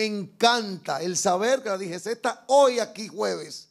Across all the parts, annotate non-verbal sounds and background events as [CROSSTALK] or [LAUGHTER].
Me encanta el saber que la DGC está hoy aquí jueves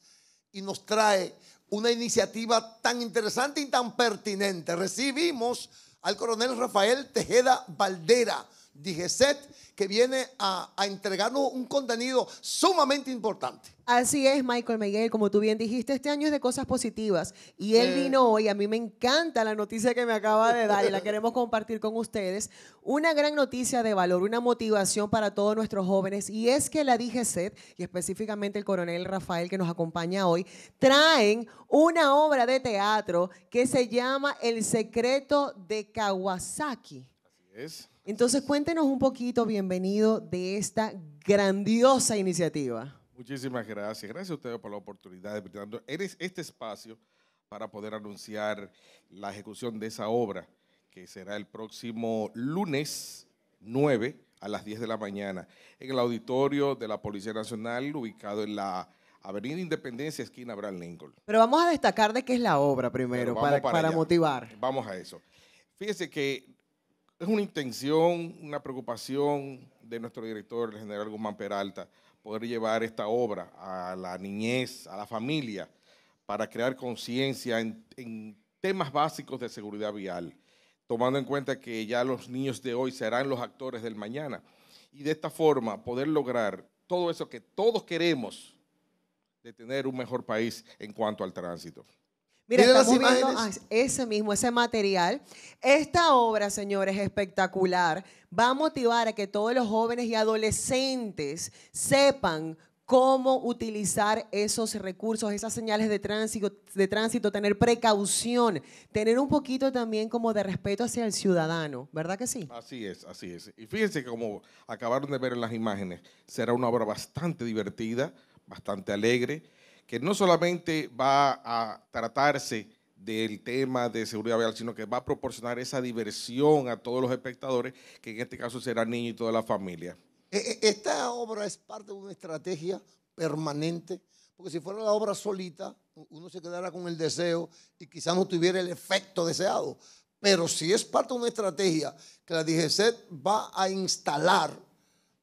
y nos trae una iniciativa tan interesante y tan pertinente. Recibimos al coronel Rafael Tejeda Valdera Digeset que viene a, entregarnos un contenido sumamente importante. Así es, Michael Miguel, como tú bien dijiste, este año es de cosas positivas y él vino hoy, a mí me encanta la noticia que me acaba de dar y la queremos compartir con ustedes, una gran noticia de valor, una motivación para todos nuestros jóvenes y es que la DGCET y específicamente el coronel Rafael que nos acompaña hoy, traen una obra de teatro que se llama El secreto de Kawasaki. Así es. Entonces cuéntenos un poquito, bienvenido, de esta grandiosa iniciativa. Muchísimas gracias. Gracias a ustedes por la oportunidad de presentar este espacio para poder anunciar la ejecución de esa obra, que será el próximo lunes 9 a las 10 de la mañana, en el auditorio de la Policía Nacional, ubicado en la Avenida Independencia, esquina Abraham Lincoln. Pero vamos a destacar de qué es la obra primero, para, motivar. Vamos a eso. Fíjense que es una intención, una preocupación de nuestro director, el general Guzmán Peralta, poder llevar esta obra a la niñez, a la familia, para crear conciencia en, en, temas básicos de seguridad vial, tomando en cuenta que ya los niños de hoy serán los actores del mañana. Y de esta forma poder lograr todo eso que todos queremos de tener un mejor país en cuanto al tránsito. Mira, estamos viendo ese mismo, ese material. Esta obra, señores, espectacular. Va a motivar a que todos los jóvenes y adolescentes sepan cómo utilizar esos recursos, esas señales de tránsito, de tránsito, tener precaución, tener un poquito también como de respeto hacia el ciudadano, ¿verdad que sí? Así es, así es. Y fíjense como acabaron de ver en las imágenes, será una obra bastante divertida, bastante alegre que no solamente va a tratarse del tema de seguridad vial, sino que va a proporcionar esa diversión a todos los espectadores, que en este caso serán niños y toda la familia. E, e, esta obra es parte de una estrategia permanente, porque si fuera la obra solita, uno se quedara con el deseo y quizás no tuviera el efecto deseado. Pero si es parte de una estrategia que la DGC va a instalar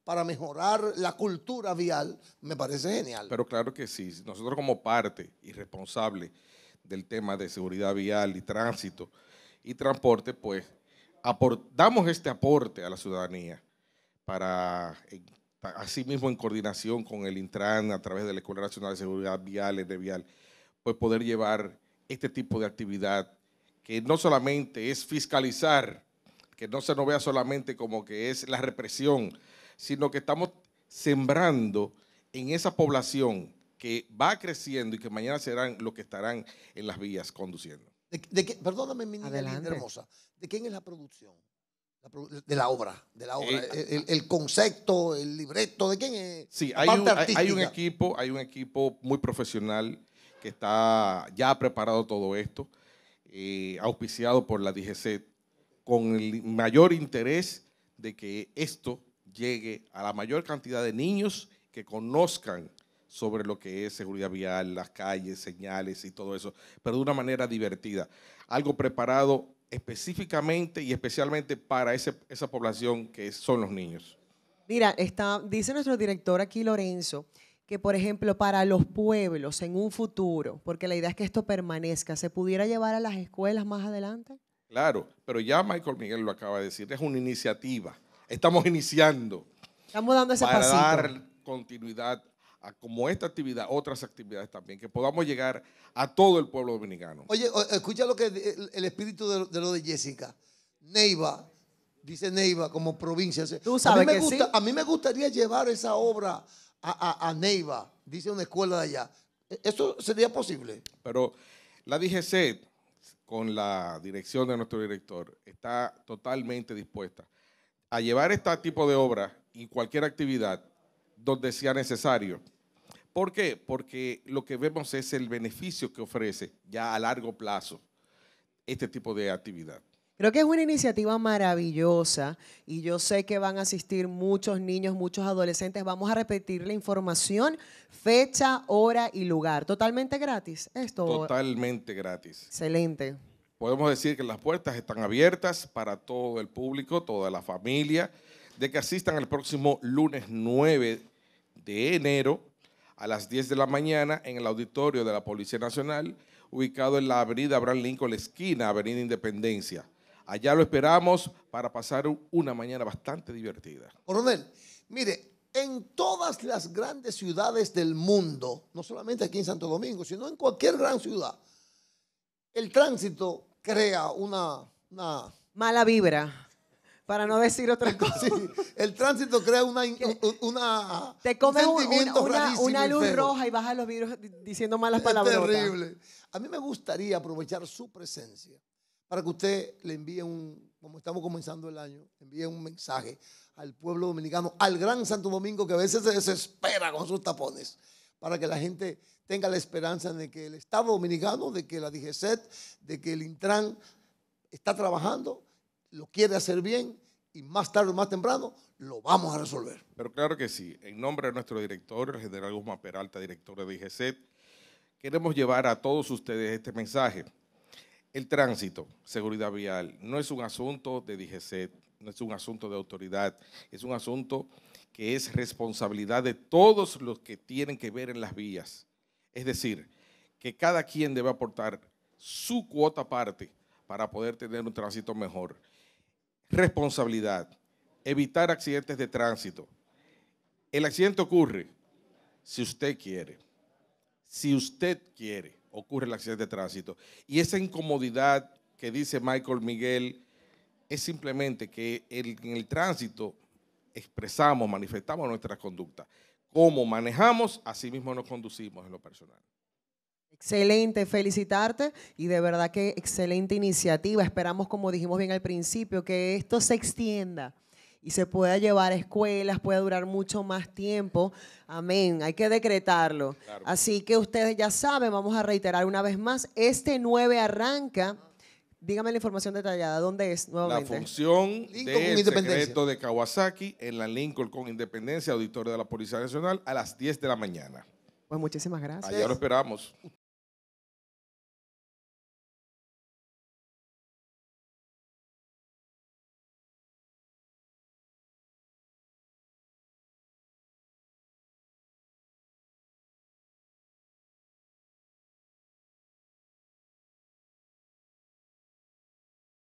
para mejorar la cultura vial, me parece genial. Pero claro que sí, nosotros como parte y responsable del tema de seguridad vial y tránsito y transporte, pues damos este aporte a la ciudadanía para, así mismo en coordinación con el Intran a través de la Escuela Nacional de Seguridad Vial, de Vial, pues poder llevar este tipo de actividad que no solamente es fiscalizar, que no se nos vea solamente como que es la represión, sino que estamos sembrando en esa población que va creciendo y que mañana serán los que estarán en las vías conduciendo. De, perdóname, mi niña hermosa. ¿De quién es la producción? de la obra, de la obra, eh, el, concepto, el libreto, ¿de quién es? Sí, hay un, equipo, hay un equipo muy profesional que está ya preparado todo esto, eh, auspiciado por la DGC, con el mayor interés de que esto llegue a la mayor cantidad de niños que conozcan sobre lo que es seguridad vial, las calles, señales y todo eso, pero de una manera divertida. Algo preparado específicamente y especialmente para esa población que son los niños. Mira, está, dice nuestro director aquí, Lorenzo, que por ejemplo para los pueblos en un futuro, porque la idea es que esto permanezca, ¿se pudiera llevar a las escuelas más adelante? Claro, pero ya Michael Miguel lo acaba de decir, es una iniciativa estamos iniciando. Estamos dando para dar continuidad a como esta actividad, otras actividades también, que podamos llegar a todo el pueblo dominicano. Oye, escucha lo que el, espíritu de, lo de Jessica. Neiva, dice Neiva como provincia. Tú sabes a mí me gustaría llevar esa obra a, a Neiva, dice una escuela de allá. ¿E, ¿Eso sería posible? Pero la DGC, con la dirección de nuestro director, está totalmente dispuesta a llevar este tipo de obra y cualquier actividad donde sea necesario. ¿Por qué? Porque lo que vemos es el beneficio que ofrece ya a largo plazo este tipo de actividad. Creo que es una iniciativa maravillosa y yo sé que van a asistir muchos niños, muchos adolescentes. Vamos a repetir la información, fecha, hora y lugar. Totalmente gratis. Esto. Totalmente gratis. Excelente podemos decir que las puertas están abiertas para todo el público, toda la familia, de que asistan el próximo lunes 9 de enero a las 10 de la mañana en el auditorio de la Policía Nacional, ubicado en la avenida Abraham Lincoln, esquina Avenida Independencia. Allá lo esperamos para pasar una mañana bastante divertida. Coronel, mire, en todas las grandes ciudades del mundo, no solamente aquí en Santo Domingo, sino en cualquier gran ciudad, el tránsito crea una, mala vibra. Para no decir otra [LAUGHS] cosa. el tránsito crea una. una Te comes una, luz roja y baja los virus diciendo malas palabras. terrible. A mí me gustaría aprovechar su presencia para que usted le envíe un. Como estamos comenzando el año, envíe un mensaje al pueblo dominicano, al gran Santo Domingo que a veces se desespera con sus tapones para que la gente tenga la esperanza de que el Estado Dominicano, de que la DGCET, de que el Intran está trabajando, lo quiere hacer bien y más tarde o más temprano lo vamos a resolver. Pero claro que sí. En nombre de nuestro director, el general Guzmán Peralta, director de DGCET, queremos llevar a todos ustedes este mensaje. El tránsito, seguridad vial, no es un asunto de DGCET, no es un asunto de autoridad, es un asunto que es responsabilidad de todos los que tienen que ver en las vías. Es decir, que cada quien debe aportar su cuota parte para poder tener un tránsito mejor. Responsabilidad, evitar accidentes de tránsito. El accidente ocurre si usted quiere. Si usted quiere, ocurre el accidente de tránsito. Y esa incomodidad que dice Michael Miguel es simplemente que en el tránsito expresamos, manifestamos nuestra conducta. Cómo manejamos, así mismo nos conducimos en lo personal. Excelente, felicitarte y de verdad que excelente iniciativa. Esperamos, como dijimos bien al principio, que esto se extienda y se pueda llevar a escuelas, pueda durar mucho más tiempo. Amén, hay que decretarlo. Así que ustedes ya saben, vamos a reiterar una vez más, este 9 arranca Dígame la información detallada. ¿Dónde es nuevamente? La función del este secreto de Kawasaki en la Lincoln con Independencia, auditorio de la Policía Nacional, a las 10 de la mañana. Pues muchísimas gracias. Allá lo esperamos.